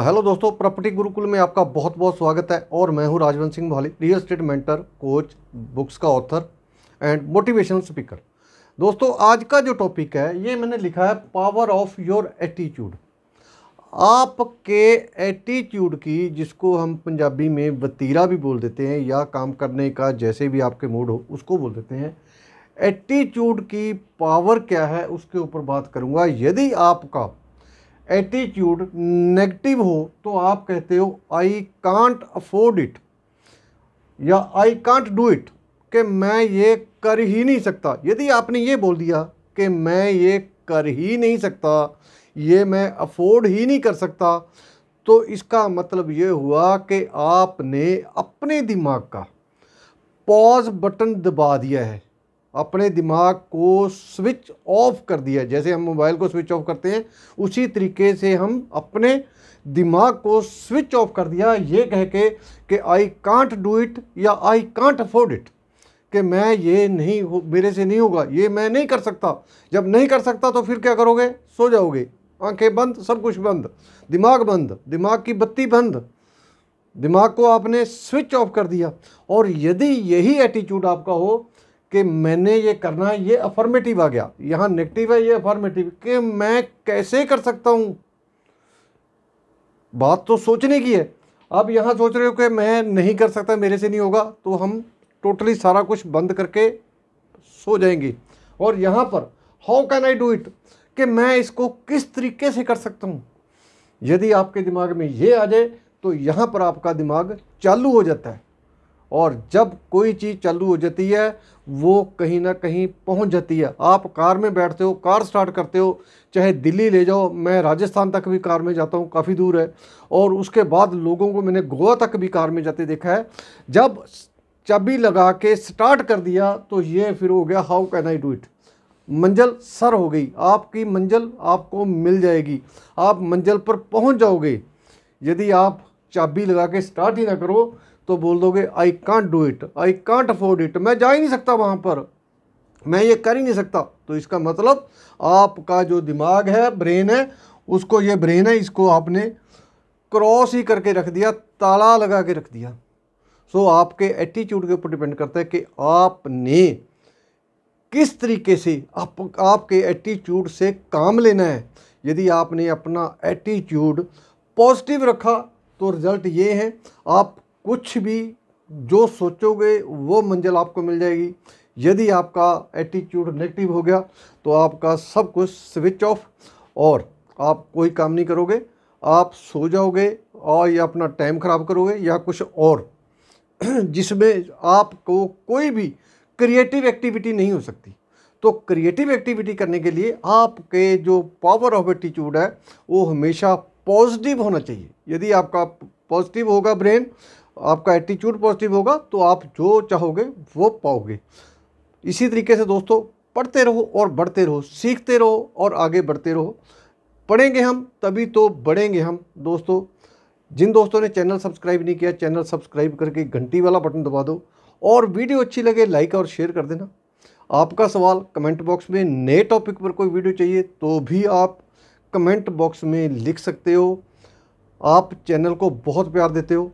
hello हाँ, दोस्तों property Gurukul में आपका बहुत बहुत स्वागत है और मैं हूं Rajwant Singh Bhali real estate mentor coach books का ऑथर एंड मोटिवेशनल स्पीकर दोस्तों आज का जो टॉपिक है ये मैंने लिखा है पावर ऑफ योर एटीट्यूड आपके एटीट्यूड की जिसको हम पंजाबी में वतीरा भी बोल देते हैं या काम करने का जैसे भी आपके मूड हो उसको बोल देते हैं एटीट्यूड की पावर क्या है उसके ऊपर बात करूँगा यदि आपका एटीट्यूड नेगेटिव हो तो आप कहते हो आई कांट अफोर्ड इट या आई कांट डू इट कि मैं ये कर ही नहीं सकता यदि आपने ये बोल दिया कि मैं ये कर ही नहीं सकता ये मैं अफोर्ड ही नहीं कर सकता तो इसका मतलब ये हुआ कि आपने अपने दिमाग का पॉज बटन दबा दिया है अपने दिमाग को स्विच ऑफ कर दिया जैसे हम मोबाइल को स्विच ऑफ करते हैं उसी तरीके से हम अपने दिमाग को स्विच ऑफ कर दिया ये कह के कि आई कांट डू इट या आई कांट अफोर्ड इट कि मैं ये नहीं मेरे से नहीं होगा ये मैं नहीं कर सकता जब नहीं कर सकता तो फिर क्या करोगे सो जाओगे आंखें बंद सब कुछ बंद दिमाग बंद दिमाग की बत्ती बंद दिमाग को आपने स्विच ऑफ कर दिया और यदि यही एटीट्यूड आपका हो कि मैंने ये करना है ये अफर्मेटिव आ गया यहाँ नेगेटिव है ये अफर्मेटिव कि मैं कैसे कर सकता हूँ बात तो सोचने की है अब यहाँ सोच रहे हो कि मैं नहीं कर सकता मेरे से नहीं होगा तो हम टोटली सारा कुछ बंद करके सो जाएंगे और यहाँ पर how can I do it कि मैं इसको किस तरीके से कर सकता हूँ यदि आपके दिमाग में ये आ जाए तो यहाँ पर आपका दिमाग चालू हो जाता है और जब कोई चीज़ चालू हो जाती है वो कहीं ना कहीं पहुंच जाती है आप कार में बैठते हो कार स्टार्ट करते हो चाहे दिल्ली ले जाओ मैं राजस्थान तक भी कार में जाता हूं काफ़ी दूर है और उसके बाद लोगों को मैंने गोवा तक भी कार में जाते देखा है जब चाबी लगा के स्टार्ट कर दिया तो ये फिर हो गया how can I do it मंजिल सर हो गई आपकी मंजिल आपको मिल जाएगी आप मंजिल पर पहुँच जाओगे यदि आप चाबी लगा के स्टार्ट ही ना करो तो बोल दोगे I can't do it I can't afford it मैं जा ही नहीं सकता वहाँ पर मैं ये कर ही नहीं सकता तो इसका मतलब आपका जो दिमाग है ब्रेन है उसको ये ब्रेन है इसको आपने क्रॉस ही करके रख दिया ताला लगा के रख दिया सो so, आपके एटीट्यूड के ऊपर डिपेंड करता है कि आपने किस तरीके से आप आपके एटीट्यूड से काम लेना है यदि आपने अपना एटीट्यूड पॉजिटिव रखा तो रिज़ल्ट ये है आप कुछ भी जो सोचोगे वो मंजिल आपको मिल जाएगी यदि आपका एटीट्यूड नेगेटिव हो गया तो आपका सब कुछ स्विच ऑफ और आप कोई काम नहीं करोगे आप सो जाओगे और या अपना टाइम ख़राब करोगे या कुछ और जिसमें आपको कोई भी क्रिएटिव एक्टिविटी नहीं हो सकती तो क्रिएटिव एक्टिविटी करने के लिए आपके जो पावर ऑफ एटीट्यूड है वो हमेशा पॉजिटिव होना चाहिए यदि आपका पॉजिटिव होगा ब्रेन आपका एटीट्यूड पॉजिटिव होगा तो आप जो चाहोगे वो पाओगे इसी तरीके से दोस्तों पढ़ते रहो और बढ़ते रहो सीखते रहो और आगे बढ़ते रहो पढ़ेंगे हम तभी तो बढ़ेंगे हम दोस्तों जिन दोस्तों ने चैनल सब्सक्राइब नहीं किया चैनल सब्सक्राइब करके घंटी वाला बटन दबा दो और वीडियो अच्छी लगे लाइक और शेयर कर देना आपका सवाल कमेंट बॉक्स में नए टॉपिक पर कोई वीडियो चाहिए तो भी आप कमेंट बॉक्स में लिख सकते हो आप चैनल को बहुत प्यार देते हो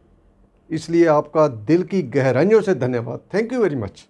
इसलिए आपका दिल की गहराइयों से धन्यवाद थैंक यू वेरी मच